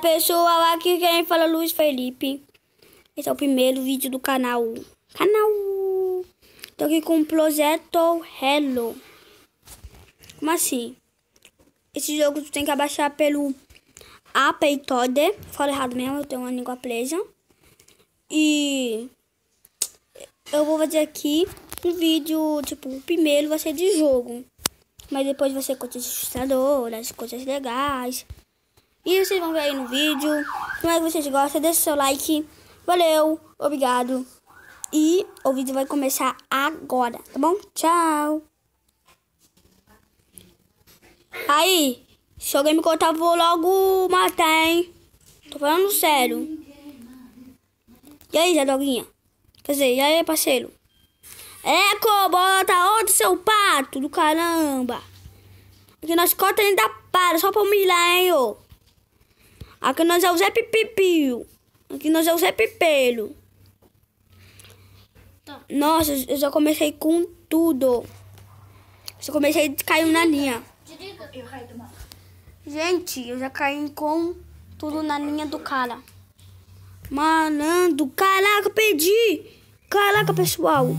Olá pessoal, aqui quem fala Luiz Felipe. Esse é o primeiro vídeo do canal. Canal! Tô aqui com o Projeto Hello. Como assim? Esse jogo tu tem que abaixar pelo Apeitode. Fala errado mesmo, eu tenho uma língua presa. E eu vou fazer aqui um vídeo, tipo, o primeiro vai ser de jogo. Mas depois vai ser coisas assustadoras, coisas legais. E vocês vão ver aí no vídeo. Como é que vocês gostam? Deixa o seu like. Valeu, obrigado. E o vídeo vai começar agora, tá bom? Tchau. Aí, se alguém me cortar vou logo matar, hein? Tô falando sério. E aí, Zé Doguinha? Quer dizer, e aí, parceiro? Eco, bota outro seu pato do caramba. Aqui nós corta ainda para, só pra humilhar, hein, ô. Aqui nós é o Zé Pipipio. Aqui nós é o Zé Tá. Nossa, eu já comecei com tudo. Eu já comecei caiu na linha. Gente, eu já caí com tudo na linha do cara. Malandro, caraca, perdi. Caraca, pessoal.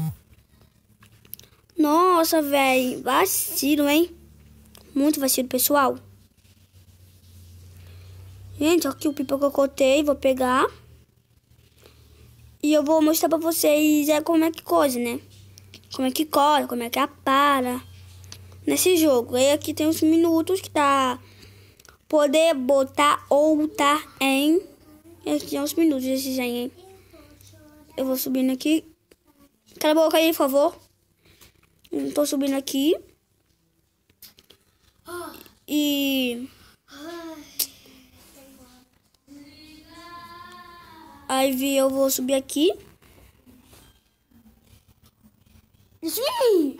Nossa, velho, vacilo, hein? Muito vacilo, pessoal. Gente, aqui o pipa que eu cortei, vou pegar. E eu vou mostrar pra vocês é, como é que coisa, né? Como é que corre, como é que apara nesse jogo. E aqui tem uns minutos que tá... Poder botar ou tá em... E aqui tem uns minutos esse já, hein? Eu vou subindo aqui. Cala a boca aí, por favor. Eu tô subindo aqui. E... Aí eu vou subir aqui. Sim!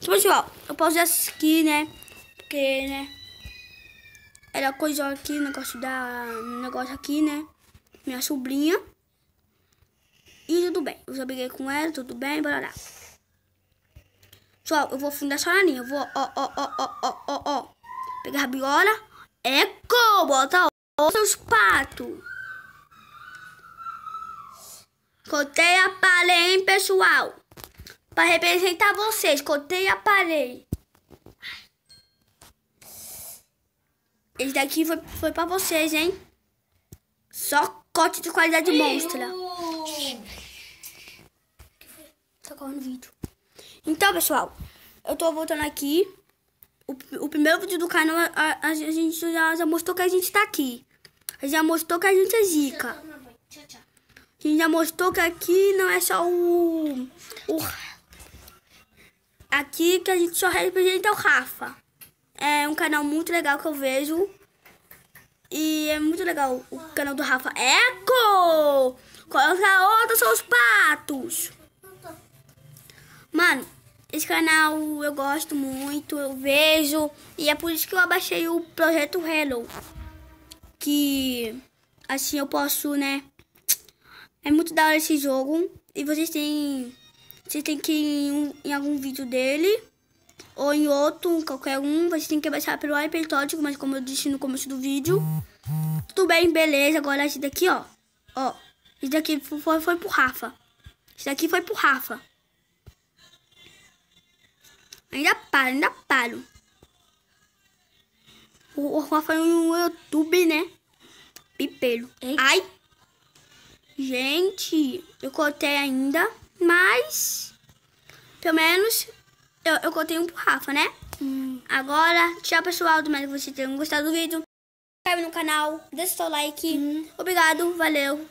Então, tipo pessoal, assim, eu posso essa aqui, né? Porque, né? Era coisa aqui, negócio da. negócio aqui, né? Minha sobrinha. E tudo bem. Eu já briguei com ela, tudo bem, bora lá. Pessoal, eu vou fundar essa linha. Eu vou, ó, ó, ó, ó, ó, ó, ó. Pegar a biola. Eco! Bota os seus patos. Cortei a parede, hein, pessoal? Para representar vocês, cortei a parede. Esse daqui foi, foi para vocês, hein? Só corte de qualidade Ei, monstra. Tá correndo vídeo. Então, pessoal, eu tô voltando aqui. O, o primeiro vídeo do canal, a, a, a gente já, já, mostrou que a gente tá aqui. Já mostrou que a gente é zica. A gente já mostrou que aqui não é só o... o aqui que a gente só representa o Rafa. É um canal muito legal que eu vejo. E é muito legal o canal do Rafa. Eco! Qual é a outra? São os patos. Esse canal eu gosto muito, eu vejo. E é por isso que eu abaixei o projeto Hello. Que assim eu posso, né? É muito da hora esse jogo. E vocês têm. Vocês têm que ir em, em algum vídeo dele. Ou em outro, qualquer um. Vocês têm que baixar pelo iPad Tótico, mas como eu disse no começo do vídeo. Tudo bem, beleza. Agora esse daqui, ó. Ó. Esse daqui foi, foi pro Rafa. Esse daqui foi pro Rafa. Ainda paro, ainda paro. O Rafael no YouTube, né? Pipeiro. Ei. Ai! Gente, eu cortei ainda, mas... Pelo menos eu, eu cortei um pro Rafa, né? Hum. Agora, tchau pessoal, do mais que vocês tenham gostado do vídeo. Se inscreve no canal, deixa o seu like. Hum. Obrigado, valeu.